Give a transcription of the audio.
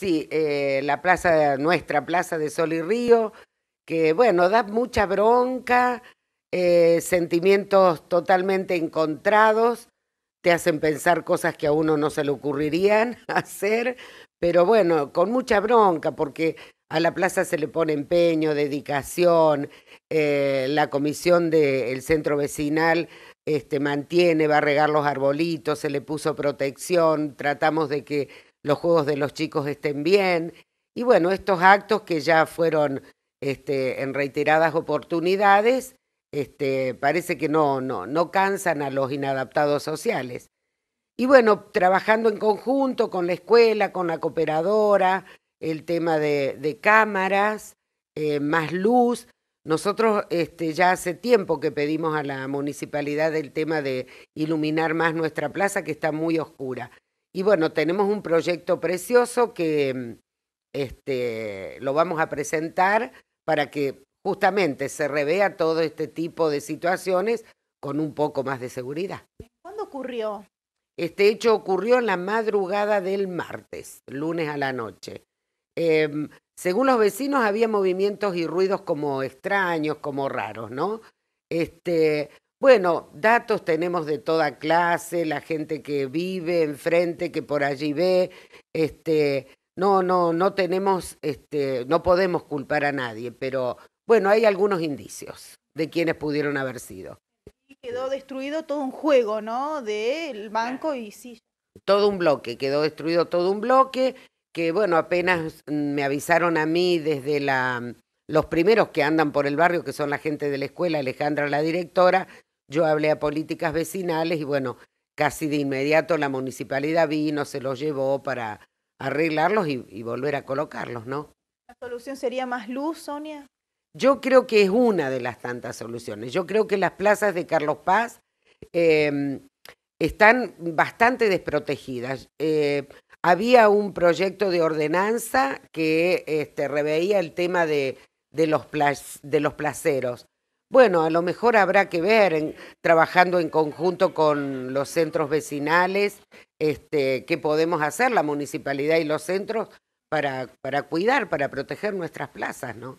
Sí, eh, la plaza, nuestra plaza de Sol y Río, que bueno, da mucha bronca, eh, sentimientos totalmente encontrados, te hacen pensar cosas que a uno no se le ocurrirían hacer, pero bueno, con mucha bronca, porque a la plaza se le pone empeño, dedicación, eh, la comisión del centro vecinal este, mantiene, va a regar los arbolitos, se le puso protección, tratamos de que los juegos de los chicos estén bien. Y bueno, estos actos que ya fueron este, en reiteradas oportunidades, este, parece que no, no, no cansan a los inadaptados sociales. Y bueno, trabajando en conjunto con la escuela, con la cooperadora, el tema de, cámaras, eh, más luz. Nosotros este, ya hace tiempo que pedimos a la municipalidad el tema de iluminar más nuestra plaza, que está muy oscura. Y bueno, tenemos un proyecto precioso que este, lo vamos a presentar para que justamente se revea todo este tipo de situaciones con un poco más de seguridad. ¿Cuándo ocurrió? Este hecho ocurrió en la madrugada del martes, lunes a la noche. Em, según los vecinos había movimientos y ruidos como extraños, como raros, ¿no? Este, bueno, datos tenemos de toda clase, la gente que vive enfrente, que por allí ve, este, no, no, no tenemos, este, no podemos culpar a nadie, pero bueno, hay algunos indicios de quienes pudieron haber sido. quedó destruido todo un juego, ¿no? Del banco y sí. Todo un bloque, quedó destruido todo un bloque, que bueno, apenas me avisaron a mí desde la los primeros que andan por el barrio, que son la gente de la escuela, Alejandra la directora, yo hablé a políticas vecinales y bueno, casi de inmediato la municipalidad vino, se los llevó para arreglarlos y, volver a colocarlos, ¿no? ¿La solución sería más luz, Sonia? Yo creo que es una de las tantas soluciones. Yo creo que las plazas de Carlos Paz em, están bastante desprotegidas. Eh, había un proyecto de ordenanza que este, reveía el tema de los placeros. Bueno, a lo mejor habrá que ver, trabajando en conjunto con los centros vecinales, este, qué podemos hacer la municipalidad y los centros para, para cuidar, para proteger nuestras plazas, ¿no?